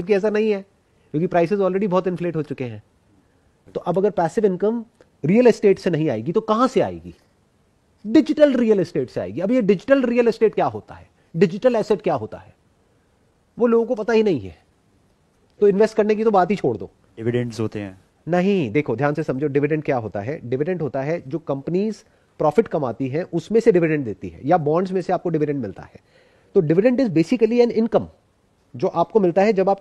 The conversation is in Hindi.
क्योंकि ऐसा नहीं है क्योंकि प्राइसेस ऑलरेडी बहुत इन्फ्लेट हो चुके हैं तो अब अगर पैसिव इनकम रियल एस्टेट से नहीं आएगी तो कहां से आएगी डिजिटल रियल एस्टेट से आएगी अब ये डिजिटल रियल एस्टेट क्या होता है डिजिटल एसेट क्या होता है वो लोगों को पता ही नहीं है तो इन्वेस्ट करने की तो बात ही छोड़ दो डिविडेंड्स होते हैं नहीं देखो ध्यान से समझो डिविडेंड क्या होता है डिविडेंड होता है जो कंपनीज प्रॉफिट कमाती है उसमें से डिविडेंड देती है या बॉन्ड्स में से आपको डिविडेंड मिलता है तो dividend is basically an income जो आपको मिलता है जब आप